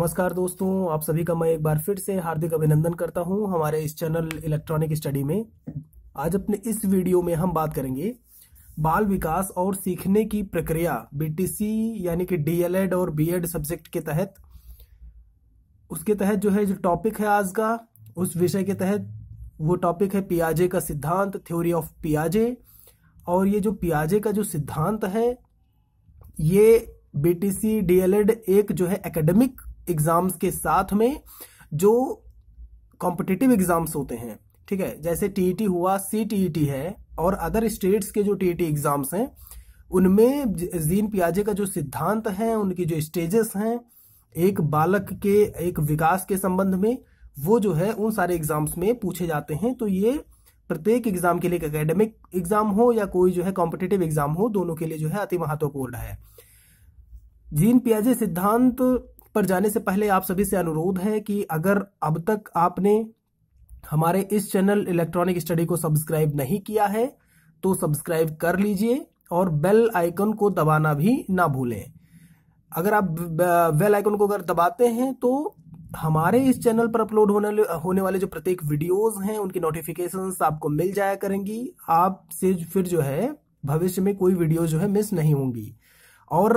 नमस्कार दोस्तों आप सभी का मैं एक बार फिर से हार्दिक अभिनंदन करता हूं हमारे इस चैनल इलेक्ट्रॉनिक स्टडी में आज अपने इस वीडियो में हम बात करेंगे बाल विकास और सीखने की प्रक्रिया बीटीसी यानी कि डीएलएड और बीएड सब्जेक्ट के तहत उसके तहत जो है जो टॉपिक है आज का उस विषय के तहत वो टॉपिक है पियाजे का सिद्धांत थ्योरी ऑफ पियाजे और ये जो पियाजे का जो सिद्धांत है ये बीटीसी डीएलएड एक जो है एकेडमिक एग्जाम्स के साथ में जो कॉम्पिटिटिव एग्जाम्स होते हैं ठीक है जैसे टीईटी e हुआ सीटीईटी e है और अदर स्टेट्स के जो टीईटी एग्जाम्स e हैं उनमें जीन पियाजे का जो सिद्धांत है उनकी जो स्टेजेस हैं एक बालक के एक विकास के संबंध में वो जो है उन सारे एग्जाम्स में पूछे जाते हैं तो ये प्रत्येक एग्जाम के लिए एक एकेडमिक एग्जाम हो या कोई जो है कॉम्पिटेटिव एग्जाम हो दोनों के लिए जो है अति महत्वपूर्ण है जीन पियाजे सिद्धांत पर जाने से पहले आप सभी से अनुरोध है कि अगर अब तक आपने हमारे इस चैनल इलेक्ट्रॉनिक स्टडी को सब्सक्राइब नहीं किया है तो सब्सक्राइब कर लीजिए और बेल आइकन को दबाना भी ना भूलें अगर आप बेल आइकन को अगर दबाते हैं तो हमारे इस चैनल पर अपलोड होने होने वाले जो प्रत्येक वीडियोस हैं उनकी नोटिफिकेशंस आपको मिल जाया करेंगी आपसे फिर जो है भविष्य में कोई वीडियो जो है मिस नहीं होंगी और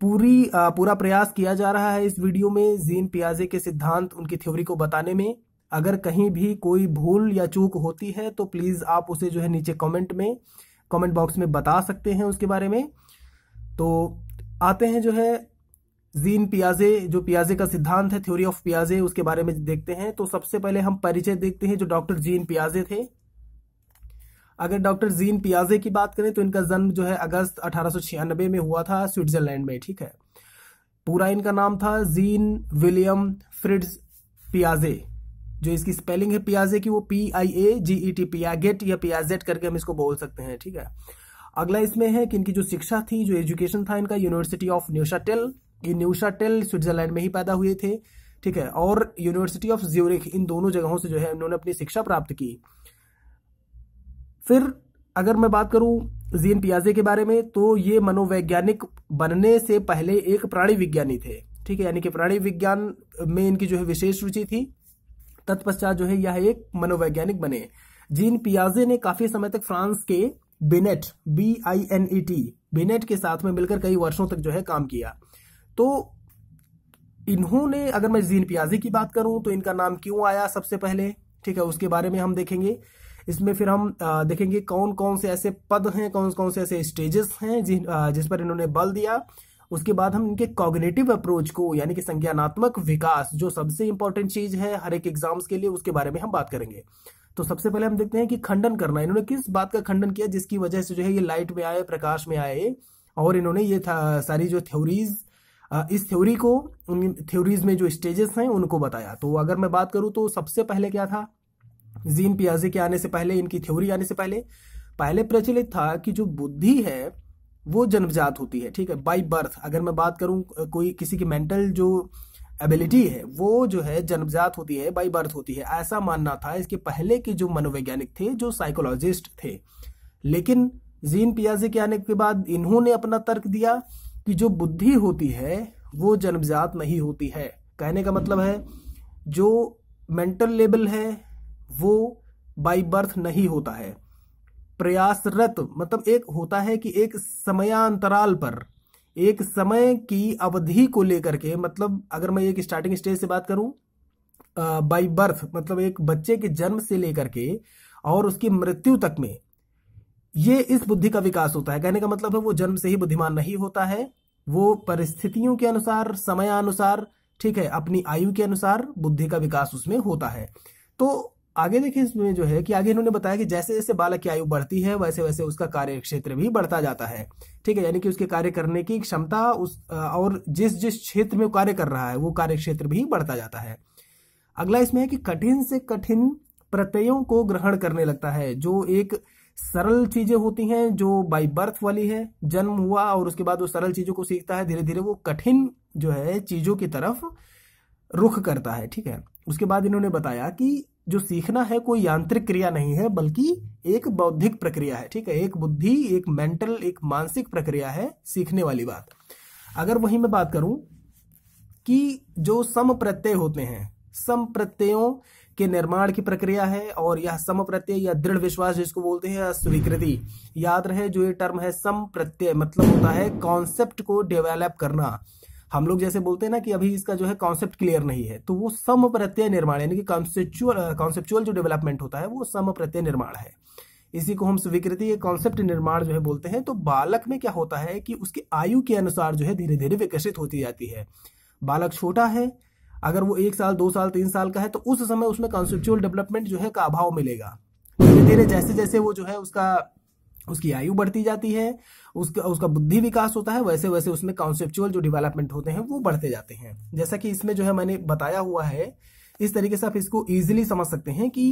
पूरी आ, पूरा प्रयास किया जा रहा है इस वीडियो में जीन पियाजे के सिद्धांत उनकी थ्योरी को बताने में अगर कहीं भी कोई भूल या चूक होती है तो प्लीज़ आप उसे जो है नीचे कमेंट में कमेंट बॉक्स में बता सकते हैं उसके बारे में तो आते हैं जो है जीन पियाजे जो पियाजे का सिद्धांत है थ्योरी ऑफ पियाजे उसके बारे में देखते हैं तो सबसे पहले हम परिचय देखते हैं जो डॉक्टर जीन पियाजे थे अगर डॉक्टर जीन पियाजे की बात करें तो इनका जन्म जो है अगस्त अठारह में हुआ था स्विट्जरलैंड में ठीक है पूरा इनका नाम था जीन विलियम फ्रिड्स पियाजे जो इसकी स्पेलिंग है पियाजे की वो P I A G E T Piaget या पियाजेट करके हम इसको बोल सकते हैं ठीक है अगला इसमें है कि इनकी जो शिक्षा थी जो एजुकेशन था इनका यूनिवर्सिटी ऑफ न्यूशाटेल ये न्यूशाटेल स्विट्जरलैंड में ही पैदा हुए थे ठीक है और यूनिवर्सिटी ऑफ ज्यूरिख इन दोनों जगहों से जो है इन्होंने अपनी शिक्षा प्राप्त की फिर अगर मैं बात करूं जीन पियाजे के बारे में तो ये मनोवैज्ञानिक बनने से पहले एक प्राणी विज्ञानी थे ठीक है यानी कि प्राणी विज्ञान में इनकी जो है विशेष रुचि थी तत्पश्चात जो है यह एक मनोवैज्ञानिक बने जीन पियाजे ने काफी समय तक फ्रांस के Binet B I N E T Binet के साथ में मिलकर कई वर्षों तक जो है काम किया तो इन्होंने अगर मैं जीन पियाजे की बात करूं तो इनका नाम क्यों आया सबसे पहले ठीक है उसके बारे में हम देखेंगे इसमें फिर हम देखेंगे कौन कौन से ऐसे पद हैं कौन कौन से ऐसे स्टेजेस हैं जिन जिस पर इन्होंने बल दिया उसके बाद हम इनके कॉग्नेटिव अप्रोच को यानी कि संज्ञानात्मक विकास जो सबसे इंपॉर्टेंट चीज है हर एक एग्जाम्स के लिए उसके बारे में हम बात करेंगे तो सबसे पहले हम देखते हैं कि खंडन करना इन्होंने किस बात का खंडन किया जिसकी वजह से जो है ये लाइट में आए प्रकाश में आए और इन्होंने ये था, सारी जो थ्योरीज इस थ्योरी को उन थ्योरीज में जो स्टेजेस हैं उनको बताया तो अगर मैं बात करूं तो सबसे पहले क्या था जीन पियाजे के आने से पहले इनकी थ्योरी आने से पहले पहले प्रचलित था कि जो बुद्धि है वो जन्मजात होती है ठीक है बाई बर्थ अगर मैं बात करूं कोई किसी की मेंटल जो एबिलिटी है वो जो है जन्मजात होती है बाई बर्थ होती है ऐसा मानना था इसके पहले के जो मनोवैज्ञानिक थे जो साइकोलॉजिस्ट थे लेकिन जीन पियाजे के आने के बाद इन्होंने अपना तर्क दिया कि जो बुद्धि होती है वो जन्मजात नहीं होती है कहने का मतलब है जो मेंटल लेवल है वो बाई बर्थ नहीं होता है प्रयासरत मतलब एक होता है कि एक समयांतराल पर एक समय की अवधि को लेकर के मतलब अगर मैं एक स्टार्टिंग स्टेज से बात करूं बाई बर्थ मतलब एक बच्चे के जन्म से लेकर के और उसकी मृत्यु तक में ये इस बुद्धि का विकास होता है कहने का मतलब है वो जन्म से ही बुद्धिमान नहीं होता है वो परिस्थितियों के अनुसार समय अनुसार ठीक है अपनी आयु के अनुसार बुद्धि का विकास उसमें होता है तो आगे देखिए इसमें जो है कि आगे इन्होंने बताया कि जैसे जैसे बालक की आयु बढ़ती है वैसे वैसे उसका कार्य क्षेत्र भी बढ़ता जाता है ठीक है यानी कि उसके कार्य करने की क्षमता उस और जिस जिस क्षेत्र में कार्य कर रहा है वो कार्य क्षेत्र भी बढ़ता जाता है अगला इसमें है कि कठिन से कठिन प्रत्ययों को ग्रहण करने लगता है जो एक सरल चीजें होती हैं जो बाई बर्थ वाली है जन्म हुआ और उसके बाद वो सरल चीजों को सीखता है धीरे धीरे वो कठिन जो है चीजों की तरफ रुख करता है ठीक है उसके बाद इन्होंने बताया कि जो सीखना है कोई यांत्रिक क्रिया नहीं है बल्कि एक बौद्धिक प्रक्रिया है ठीक है एक बुद्धि एक मेंटल एक मानसिक प्रक्रिया है सीखने वाली बात अगर वही मैं बात करूं कि जो सम प्रत्यय होते हैं सम प्रत्ययों के निर्माण की प्रक्रिया है और यह सम प्रत्यय या दृढ़ विश्वास जिसको बोलते हैं स्वीकृति याद रहे जो ये टर्म है सम प्रत्यय मतलब होता है कॉन्सेप्ट को डेवलप करना हम लोग जैसे बोलते हैं ना कि अभी इसका जो है कॉन्सेप्ट क्लियर नहीं है तो वो सम प्रत्यय निर्माण यानी कि कॉन्सेप्चुअल कॉन्सेप्चुअल जो डेवलपमेंट होता है वो सम प्रत्यय निर्माण है इसी को हम स्वीकृति या कॉन्सेप्ट निर्माण जो है बोलते हैं तो बालक में क्या होता है कि उसकी आयु के अनुसार जो है धीरे धीरे विकसित होती जाती है बालक छोटा है अगर वो एक साल दो साल तीन साल का है तो उस समय उसमें कॉन्सेप्चुअल डेवलपमेंट जो है का अभाव मिलेगा धीरे धीरे जैसे जैसे वो जो है उसका उसकी आयु बढ़ती जाती है उसका उसका बुद्धि विकास होता है वैसे वैसे उसमें कॉन्सेप्चुअल जो डेवलपमेंट होते हैं वो बढ़ते जाते हैं जैसा कि इसमें जो है मैंने बताया हुआ है इस तरीके से आप इसको ईजिली समझ सकते हैं कि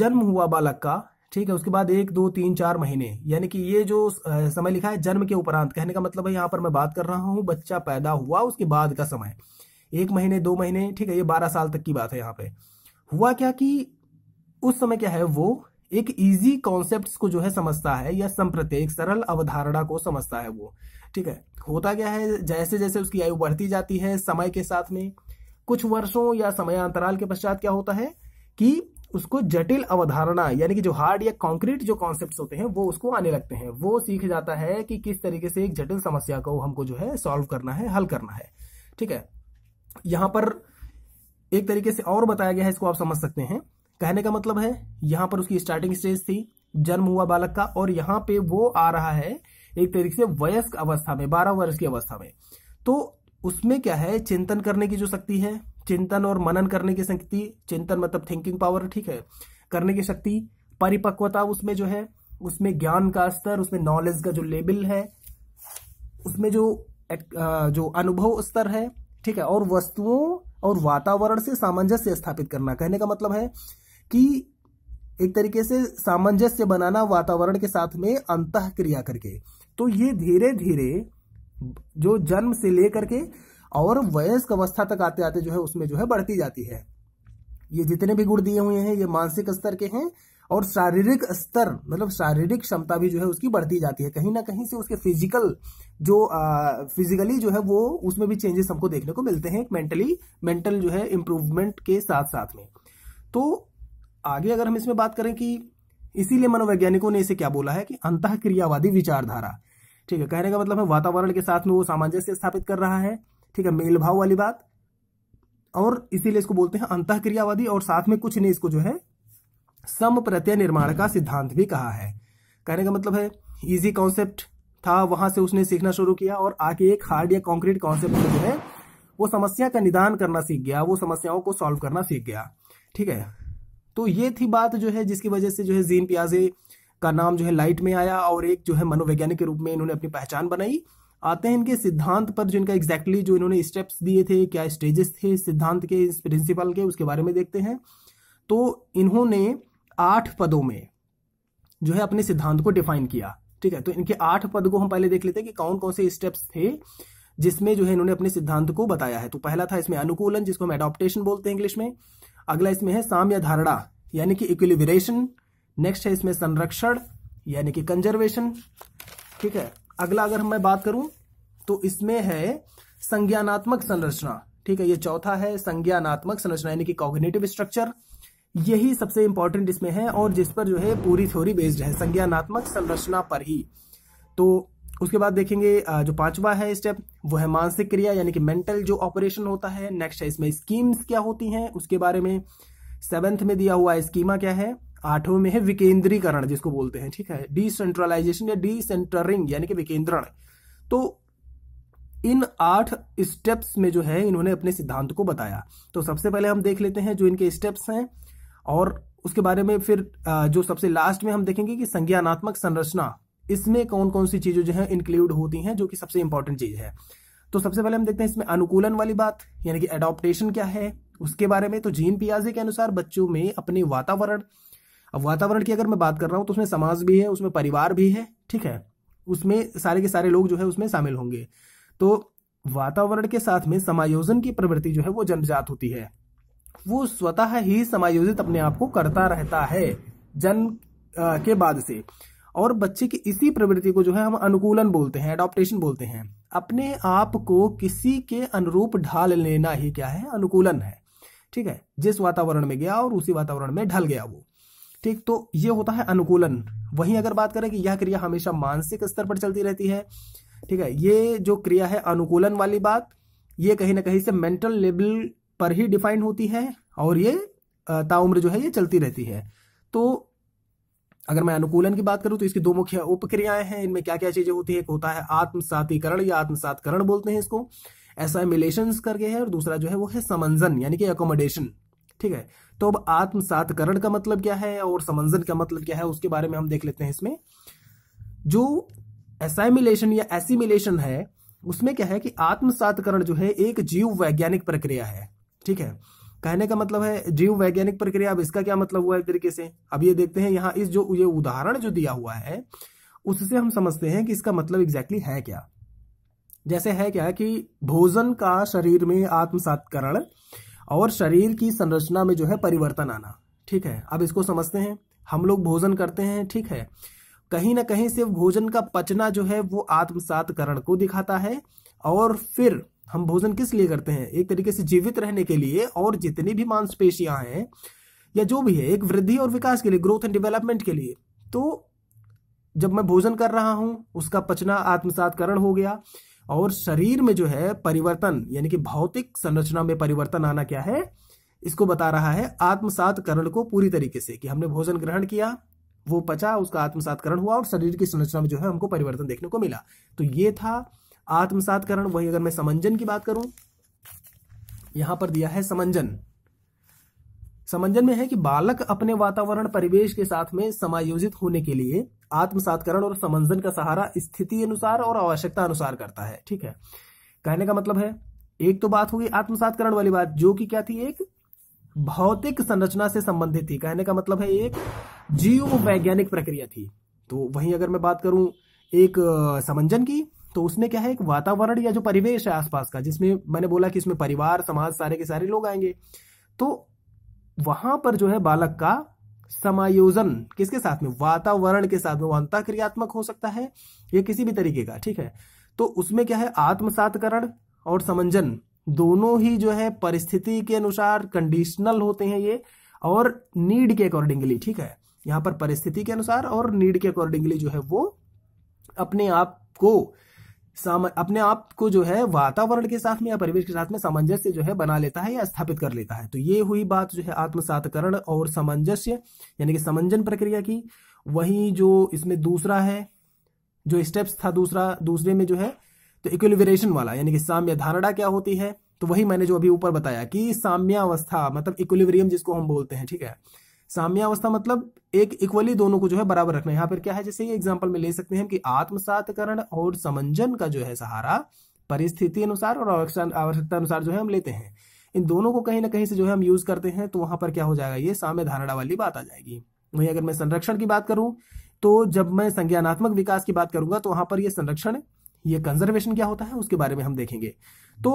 जन्म हुआ बालक का ठीक है उसके बाद एक दो तीन चार महीने यानी कि ये जो समय लिखा है जन्म के उपरांत कहने का मतलब है यहाँ पर मैं बात कर रहा हूँ बच्चा पैदा हुआ उसके बाद का समय एक महीने दो महीने ठीक है ये बारह साल तक की बात है यहाँ पे हुआ क्या कि उस समय क्या है वो एक इजी कॉन्सेप्ट को जो है समझता है या संप्रत्येक सरल अवधारणा को समझता है वो ठीक है होता क्या है जैसे जैसे उसकी आयु बढ़ती जाती है समय के साथ में कुछ वर्षों या अंतराल के पश्चात क्या होता है कि उसको जटिल अवधारणा यानी कि जो हार्ड या कॉन्क्रीट जो कॉन्सेप्ट होते हैं वो उसको आने लगते हैं वो सीख जाता है कि किस तरीके से एक जटिल समस्या को हमको जो है सॉल्व करना है हल करना है ठीक है यहां पर एक तरीके से और बताया गया है इसको आप समझ सकते हैं कहने का मतलब है यहाँ पर उसकी स्टार्टिंग स्टेज थी जन्म हुआ बालक का और यहाँ पे वो आ रहा है एक तरीके से वयस्क अवस्था में बारह वर्ष की अवस्था में तो उसमें क्या है चिंतन करने की जो शक्ति है चिंतन और मनन करने की शक्ति चिंतन मतलब थिंकिंग पावर ठीक है करने की शक्ति परिपक्वता उसमें जो है उसमें ज्ञान का स्तर उसमें नॉलेज का जो लेवल है उसमें जो जो अनुभव स्तर है ठीक है और वस्तुओं और वातावरण से सामंजस्य स्थापित करना कहने का मतलब है कि एक तरीके से सामंजस्य बनाना वातावरण के साथ में अंत क्रिया करके तो ये धीरे धीरे जो जन्म से लेकर के और वयस्क अवस्था तक आते आते जो है उसमें जो है बढ़ती जाती है ये जितने भी गुण दिए हुए हैं ये मानसिक स्तर के हैं और शारीरिक स्तर मतलब शारीरिक क्षमता भी जो है उसकी बढ़ती जाती है कहीं ना कहीं से उसके फिजिकल जो आ, फिजिकली जो है वो उसमें भी चेंजेस हमको देखने को मिलते हैं मेंटली मेंटल जो है इम्प्रूवमेंट के साथ साथ में तो आगे अगर हम इसमें बात करें कि इसीलिए मनोवैज्ञानिकों ने इसे क्या बोला है कि अंत क्रियावादी विचारधारा ठीक है कहने का मतलब है वातावरण के साथ में वो सामंजस्य स्थापित कर रहा है ठीक है मेलभाव वाली बात और इसीलिए इसको बोलते हैं अंत क्रियावादी और साथ में कुछ ने इसको जो है सम प्रत्यय निर्माण का सिद्धांत भी कहा है कहने का मतलब है इजी कॉन्सेप्ट था वहां से उसने सीखना शुरू किया और आके एक हार्ड या कॉन्क्रीट कॉन्सेप्ट जो है वो समस्या का निदान करना सीख गया वो समस्याओं को सॉल्व करना सीख गया ठीक है तो ये थी बात जो है जिसकी वजह से जो है जीन पियाजे का नाम जो है लाइट में आया और एक जो है मनोवैज्ञानिक के रूप में इन्होंने अपनी पहचान बनाई आते हैं इनके सिद्धांत पर जो इनका एग्जैक्टली exactly जो इन्होंने स्टेप्स दिए थे क्या स्टेजेस थे सिद्धांत के इस प्रिंसिपल के उसके बारे में देखते हैं तो इन्होंने आठ पदों में जो है अपने सिद्धांत को डिफाइन किया ठीक है तो इनके आठ पद को हम पहले देख लेते हैं कि कौन कौन से स्टेप्स थे जिसमें जो है इन्होंने अपने सिद्धांत को बताया है तो पहला था इसमें अनुकूलन जिसको हम एडॉप्टेशन बोलते हैं इंग्लिश में अगला इसमें है साम्य धारणा यानी कि इक्विलिबरेशन नेक्स्ट है इसमें संरक्षण यानी कि कंजर्वेशन ठीक है अगला अगर मैं बात करूं तो इसमें है संज्ञानात्मक संरचना ठीक है ये चौथा है संज्ञानात्मक संरचना यानी कि कॉग्निटिव स्ट्रक्चर यही सबसे इंपॉर्टेंट इसमें है और जिस पर जो है पूरी थ्योरी बेस्ड है संज्ञानात्मक संरचना पर ही तो उसके बाद देखेंगे जो पांचवा है स्टेप वो है मानसिक क्रिया यानी कि मेंटल जो ऑपरेशन होता है नेक्स्ट है इसमें स्कीम्स क्या होती हैं उसके बारे में सेवेंथ में दिया हुआ स्कीमा क्या है आठवें में है विकेंद्रीकरण जिसको बोलते हैं ठीक है डिसेंट्रलाइजेशन या डिसेंटरिंग यानी कि विकेंद्रण तो इन आठ स्टेप्स में जो है इन्होंने अपने सिद्धांत को बताया तो सबसे पहले हम देख लेते हैं जो इनके स्टेप्स हैं और उसके बारे में फिर जो सबसे लास्ट में हम देखेंगे कि संज्ञानात्मक संरचना इसमें कौन कौन सी चीजें जो है इंक्लूड होती हैं जो कि सबसे इंपॉर्टेंट चीज है तो सबसे पहले हम देखते हैं इसमें अनुकूलन वाली बात यानी कि एडोप्टेशन क्या है उसके बारे में तो जीन पियाजे के अनुसार बच्चों में अपने वातावरण अब वातावरण की अगर मैं बात कर रहा हूं तो उसमें समाज भी है उसमें परिवार भी है ठीक है उसमें सारे के सारे लोग जो है उसमें शामिल होंगे तो वातावरण के साथ में समायोजन की प्रवृत्ति जो है वो जन्मजात होती है वो स्वतः ही समायोजित अपने आप को करता रहता है जन्म के बाद से और बच्चे की इसी प्रवृत्ति को जो है हम अनुकूलन बोलते हैं एडॉप्टेशन बोलते हैं अपने आप को किसी के अनुरूप ढाल लेना ही क्या है अनुकूलन है ठीक है जिस वातावरण में गया और उसी वातावरण में ढल गया वो ठीक तो ये होता है अनुकूलन वहीं अगर बात करें कि यह क्रिया हमेशा मानसिक स्तर पर चलती रहती है ठीक है ये जो क्रिया है अनुकूलन वाली बात ये कहीं ना कहीं से मेंटल लेवल पर ही डिफाइंड होती है और ये ताउम्र जो है ये चलती रहती है तो अगर मैं अनुकूलन की बात करूं तो इसकी दो मुख्य उपक्रियाएं हैं इनमें क्या क्या चीजें होती है एक होता है आत्मसातीकरण या आत्मसातकरण बोलते हैं इसको एसाइमिलेशन करके है और दूसरा जो है वो है समंजन यानी कि अकोमोडेशन ठीक है तो अब आत्मसातकरण का मतलब क्या है और समंजन का मतलब क्या है उसके बारे में हम देख लेते हैं इसमें जो एसाइमिलेशन या एसिमिलेशन है उसमें क्या है कि आत्मसातकरण जो है एक जीव वैज्ञानिक प्रक्रिया है ठीक है कहने का मतलब है जीव वैज्ञानिक प्रक्रिया अब इसका क्या मतलब हुआ एक तरीके से अब ये देखते हैं यहाँ इस जो ये उदाहरण जो दिया हुआ है उससे हम समझते हैं कि इसका मतलब एग्जैक्टली है क्या जैसे है क्या कि भोजन का शरीर में आत्मसातकरण और शरीर की संरचना में जो है परिवर्तन आना ठीक है अब इसको समझते हैं हम लोग भोजन करते हैं ठीक है कहीं ना कहीं सिर्फ भोजन का पचना जो है वो आत्मसातकरण को दिखाता है और फिर हम भोजन किस लिए करते हैं एक तरीके से जीवित रहने के लिए और जितनी भी मांसपेशियां हैं या जो भी है एक वृद्धि और विकास के लिए ग्रोथ एंड डेवलपमेंट के लिए तो जब मैं भोजन कर रहा हूं उसका पचना आत्मसातकरण हो गया और शरीर में जो है परिवर्तन यानी कि भौतिक संरचना में परिवर्तन आना क्या है इसको बता रहा है आत्मसात करण को पूरी तरीके से कि हमने भोजन ग्रहण किया वो पचा उसका आत्मसात करण हुआ और शरीर की संरचना में जो है हमको परिवर्तन देखने को मिला तो ये था आत्मसातकरण वही अगर मैं समंजन की बात करूं यहां पर दिया है समंजन समंजन में है कि बालक अपने वातावरण परिवेश के साथ में समायोजित होने के लिए आत्मसातकरण और समंजन का सहारा स्थिति अनुसार और आवश्यकता अनुसार करता है ठीक है कहने का मतलब है एक तो बात होगी आत्मसातकरण वाली बात जो कि क्या थी एक भौतिक संरचना से संबंधित थी कहने का मतलब है एक जीव वैज्ञानिक प्रक्रिया थी तो वहीं अगर मैं बात करूं एक समंजन की तो उसमें क्या है एक वातावरण या जो परिवेश है आसपास का जिसमें मैंने बोला कि इसमें परिवार समाज सारे के सारे लोग आएंगे तो वहां पर जो है बालक का समायोजन किसके साथ में वातावरण के साथ में वो क्रियात्मक हो सकता है या किसी भी तरीके का ठीक है तो उसमें क्या है आत्मसातकरण और समंजन दोनों ही जो है परिस्थिति के अनुसार कंडीशनल होते हैं ये और नीड के अकॉर्डिंगली ठीक है यहां पर परिस्थिति के अनुसार और नीड के अकॉर्डिंगली जो है वो अपने आप को अपने आप को जो है वातावरण के साथ में या परिवेश के साथ में सामंजस्य जो है बना लेता है या स्थापित कर लेता है तो ये हुई बात जो है आत्मसातकरण और सामंजस्य यानी कि समंजन प्रक्रिया की वही जो इसमें दूसरा है जो स्टेप्स था दूसरा दूसरे में जो है तो इक्विलिवरेशन वाला यानी कि साम्य धारणा क्या होती है तो वही मैंने जो अभी ऊपर बताया कि साम्यावस्था मतलब इक्विलिवरियम जिसको हम बोलते हैं ठीक है साम्यावस्था मतलब एक इक्वली दोनों को जो है बराबर रखना यहाँ पर क्या है जैसे ये एग्जाम्पल में ले सकते हैं कि आत्मसातकरण और समंजन का जो है सहारा परिस्थिति अनुसार और आवश्यकता अनुसार जो है हम लेते हैं इन दोनों को कहीं ना कहीं से जो है हम यूज करते हैं तो वहां पर क्या हो जाएगा ये साम्य धारणा वाली बात आ जाएगी वहीं अगर मैं संरक्षण की बात करूं तो जब मैं संज्ञानात्मक विकास की बात करूंगा तो वहां पर ये संरक्षण ये कंजर्वेशन क्या होता है उसके बारे में हम देखेंगे तो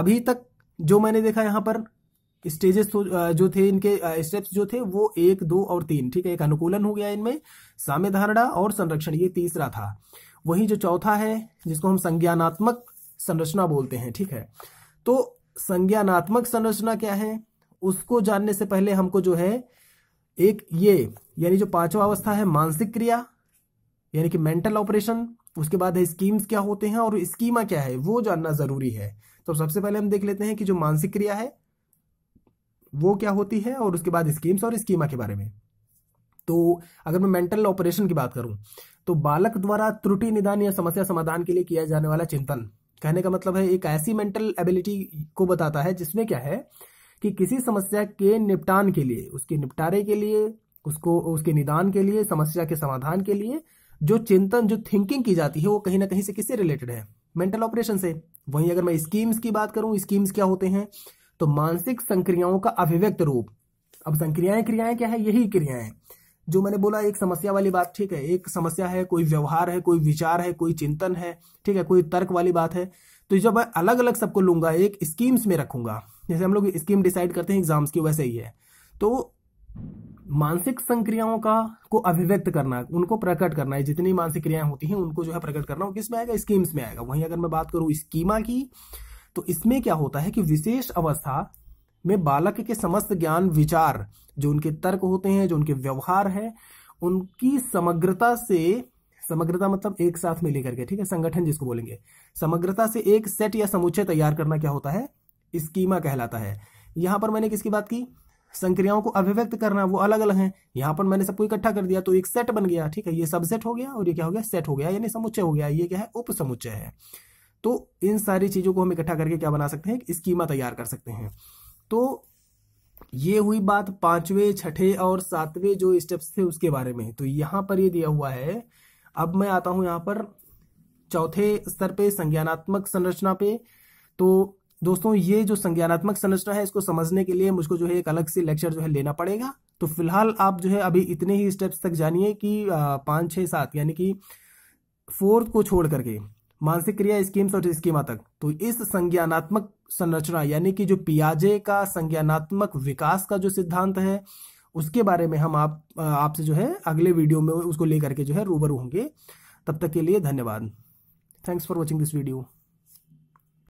अभी तक जो मैंने देखा यहाँ पर स्टेजेस तो, जो थे इनके स्टेप्स जो थे वो एक दो और तीन ठीक है एक अनुकूलन हो गया इनमें साम्य धारणा और संरक्षण ये तीसरा था वही जो चौथा है जिसको हम संज्ञानात्मक संरचना बोलते हैं ठीक है तो संज्ञानात्मक संरचना क्या है उसको जानने से पहले हमको जो है एक ये यानी जो पांचवा अवस्था है मानसिक क्रिया यानी कि मेंटल ऑपरेशन उसके बाद है स्कीम्स क्या होते हैं और स्कीमा क्या है वो जानना जरूरी है तो सबसे पहले हम देख लेते हैं कि जो मानसिक क्रिया है वो क्या होती है और उसके बाद स्कीम्स और स्कीमा के बारे में तो अगर मैं मेंटल ऑपरेशन की बात करूं तो बालक द्वारा त्रुटि निदान या समस्या समाधान के लिए किया जाने वाला चिंतन कहने का मतलब है एक ऐसी मेंटल एबिलिटी को बताता है जिसमें क्या है कि किसी समस्या के निपटान के लिए उसके निपटारे के लिए उसको उसके निदान के लिए समस्या के समाधान के लिए जो चिंतन जो थिंकिंग की जाती है वो कहीं ना कहीं से किससे रिलेटेड है मेंटल ऑपरेशन से वहीं अगर मैं स्कीम्स की बात करूं स्कीम्स क्या होते हैं तो मानसिक संक्रियाओं का अभिव्यक्त रूप अब संक्रियाएं क्रियाएं क्या है यही क्रियाएं जो मैंने बोला एक समस्या वाली बात ठीक है एक समस्या है कोई व्यवहार है कोई विचार है कोई चिंतन है ठीक है कोई तर्क वाली बात है तो जब मैं अलग अलग सबको लूंगा एक स्कीम्स में रखूंगा जैसे हम लोग स्कीम डिसाइड करते हैं एग्जाम्स की वैसे ही है तो मानसिक संक्रियाओं का को अभिव्यक्त करना उनको प्रकट करना है जितनी मानसिक क्रियाएं होती हैं उनको जो है प्रकट करना किस में आएगा स्कीम्स में आएगा वहीं अगर मैं बात करूं स्कीमा की तो इसमें क्या होता है कि विशेष अवस्था में बालक के समस्त ज्ञान विचार जो उनके तर्क होते हैं जो उनके व्यवहार है उनकी समग्रता से समग्रता मतलब एक साथ में लेकर के ठीक है संगठन जिसको बोलेंगे समग्रता से एक सेट या समुच्चय तैयार करना क्या होता है स्कीमा कहलाता है यहां पर मैंने किसकी बात की संक्रियाओं को अभिव्यक्त करना वो अलग अलग हैं यहां पर मैंने सबको इकट्ठा कर दिया तो एक सेट बन गया ठीक है ये सबसेट हो गया और ये क्या हो गया सेट हो गया यानी समुच्चय हो गया ये क्या है उप है तो इन सारी चीज़ों को हम इकट्ठा करके क्या बना सकते हैं स्कीमा तैयार कर सकते हैं तो ये हुई बात पांचवें छठे और सातवें जो स्टेप्स थे उसके बारे में तो यहाँ पर ये दिया हुआ है अब मैं आता हूँ यहाँ पर चौथे स्तर पे संज्ञानात्मक संरचना पे तो दोस्तों ये जो संज्ञानात्मक संरचना है इसको समझने के लिए मुझको जो है एक अलग से लेक्चर जो है लेना पड़ेगा तो फिलहाल आप जो है अभी इतने ही स्टेप्स तक जानिए कि पाँच छः सात यानी कि फोर्थ को छोड़ करके मानसिक क्रिया स्कीम्स और स्कीमा तक तो इस संज्ञानात्मक संरचना यानी कि जो पियाजे का संज्ञानात्मक विकास का जो सिद्धांत है उसके बारे में हम आप आपसे जो है अगले वीडियो में उसको लेकर के जो है रूबरू होंगे तब तक के लिए धन्यवाद thanks for watching this video